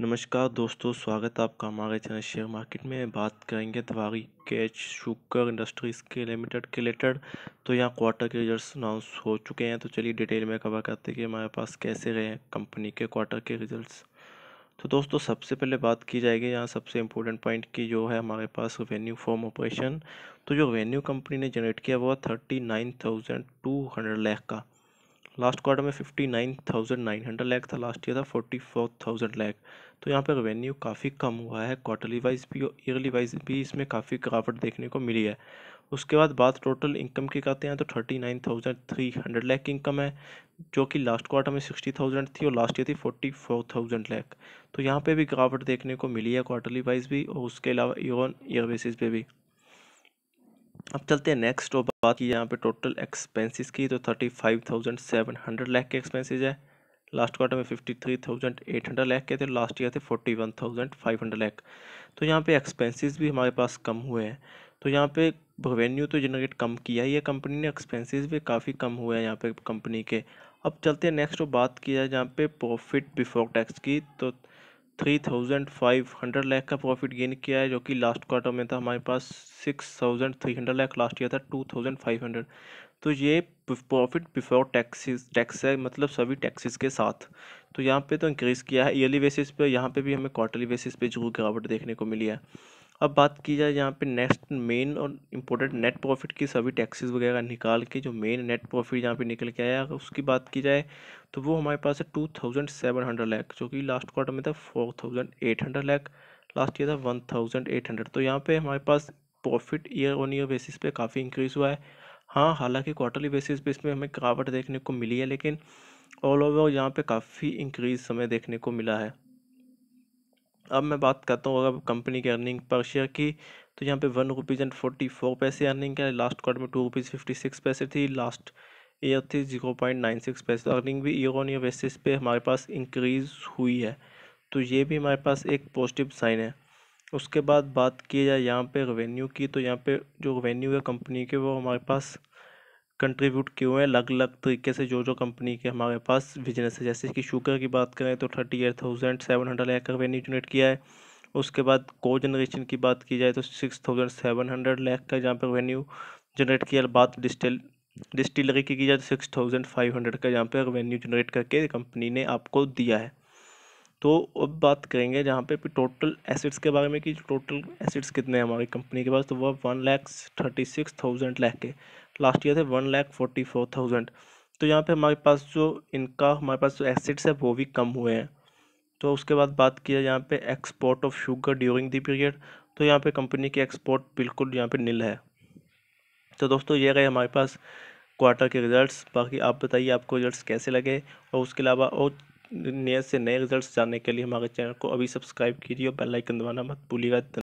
नमस्कार दोस्तों स्वागत है आपका हमारे चैनल शेयर मार्केट में बात करेंगे तिवारी कैच शुगर इंडस्ट्रीज़ के लिमिटेड के रिलेटेड तो यहाँ क्वार्टर के रिजल्ट्स अनाउंस हो चुके हैं तो चलिए डिटेल में कवर करते हैं कि हमारे पास कैसे रहे हैं कंपनी के क्वार्टर के रिजल्ट्स तो दोस्तों सबसे पहले बात की जाएगी यहाँ सबसे इम्पोर्टेंट पॉइंट की जो है हमारे पास रेवेन्यू फॉर्म ऑपरेशन तो जो रेवेन्यू कंपनी ने जनरेट किया वो thirty nine thousand two hundred lakh का लास्ट क्वार्टर में fifty nine thousand nine hundred lakh था लास्ट ईयर था फोर्टी फोर थाउजेंड लैक तो यहाँ पर रेवेन्यू काफ़ी कम हुआ है क्वार्टरली वाइज भी और ईयरली वाइज भी इसमें काफ़ी गिरावट देखने को मिली है उसके बाद बात टोटल इनकम की करते हैं तो thirty nine thousand three hundred lakh income है जो कि लास्ट क्वार्टर में सिक्सटी थाउजेंड थी और लास्ट ईयर थी फोर्टी फोर थाउजेंड लैक तो यहाँ पे भी गिरावट देखने को मिली है क्वार्टरली वाइज भी और उसके अलावा ईयर ऑन ईयर बेसिस पे भी अब चलते हैं नेक्स्ट और तो बात की यहाँ पे टोटल एक्सपेंसेस की तो thirty five thousand seven hundred lakh के एक्सपेंसेस है लास्ट क्वार्टर में fifty three thousand eight hundred lakh के थे लास्ट ईयर थे forty one thousand five hundred lakh तो यहाँ पे एक्सपेंसेस भी हमारे पास कम हुए हैं तो यहाँ पे रेवेन्यू तो जनरेट कम किया ही है कंपनी ने एक्सपेंसिस भी काफ़ी कम हुए हैं यहाँ पर कंपनी के अब चलते हैं नेक्स्ट और तो बात किया जाए जहाँ पे प्रॉफिट बिफोर टैक्स की तो three thousand five hundred lakh का प्रॉफिट गेन किया है जो कि लास्ट क्वार्टर में था हमारे पास six thousand three hundred lakh last year था टू थाउजेंड फाइव हंड्रेड तो ये प्रॉफिट बिफोर टैक्सेस टैक्स है मतलब सभी टैक्सेस के साथ तो यहाँ पे तो इंक्रीज़ किया है ईयरली बेसिस पे यहाँ पे भी हमें क्वार्टरली बेसिस पे जरूर गिरावट देखने को मिली है अब बात की जाए यहाँ पे नेक्स्ट मेन और इम्पोर्टेंट नेट प्रॉफिट की सभी टैक्सेस वगैरह निकाल के जो मेन नेट प्रॉफिट यहाँ पे निकल के आया अगर उसकी बात की जाए तो वो हमारे पास है two thousand seven hundred lakh जो कि लास्ट क्वार्टर में था four thousand eight hundred lakh last year था वन थाउजेंड एट हंड्रेड तो यहाँ पे हमारे पास profit year on year basis पे काफ़ी इंक्रीज़ हुआ है हाँ हालांकि क्वार्टरली बेसिस पे इसमें हमें गिरावट देखने को मिली है लेकिन ऑल ओवर यहाँ पे काफ़ी इंक्रीज समय देखने को मिला है अब मैं बात करता हूँ अगर कंपनी की अर्निंग पर शेयर की तो यहाँ पे one rupees and forty four पैसे अर्निंग है लास्ट क्वार्टर में टू रुपीज़ फिफ्टी सिक्स पैसे थी लास्ट ईयर थी जीरो पॉइंट नाइन सिक्स पैसे अर्निंग भी ईयर ऑन ईयर बेसिस पे हमारे पास इंक्रीज़ हुई है तो ये भी हमारे पास एक पॉजिटिव साइन है उसके बाद बात की जाए यहाँ पे रेवेन्यू की तो यहाँ पे जो रेवेन्यू है कंपनी के वो हमारे पास कंट्रीब्यूट किए हुए हैं अलग अलग तरीके से जो जो कंपनी के हमारे पास बिजनेस है जैसे कि शुगर की बात करें तो thirty eight thousand seven hundred का रेवेन्यू जनरेट किया है उसके बाद को जनरेशन की बात की जाए तो six thousand seven hundred lakh का यहाँ पर रेवेन्यू जनरेट किया बात डिस्टिल डिस्टिलरी की की जाए तो सिक्स थाउजेंड फाइव हंड्रेड का यहाँ पर रेवेन्यू जनरेट करके कंपनी ने आपको दिया है तो अब बात करेंगे जहाँ पे टोटल एसेट्स के बारे में कि टोटल एसेट्स कितने हैं हमारी कंपनी के पास तो वह one lakh thirty six thousand lakh के लास्ट ईयर थे one lakh forty four thousand तो यहाँ पे हमारे पास जो इनका हमारे पास जो एसेट्स है वो भी कम हुए हैं तो उसके बाद बात किया यहाँ पे export of sugar during the period तो यहाँ पे कंपनी की एक्सपोर्ट बिल्कुल यहाँ पे नील है तो दोस्तों ये रहे हमारे पास क्वार्टर के रिज़ल्ट्स बाकी आप बताइए आपको रिज़ल्ट्स कैसे लगे और उसके अलावा और नए से नए रिजल्ट्स जानने के लिए हमारे चैनल को अभी सब्सक्राइब कीजिए और बेल आइकन दबाना मत भूलिएगा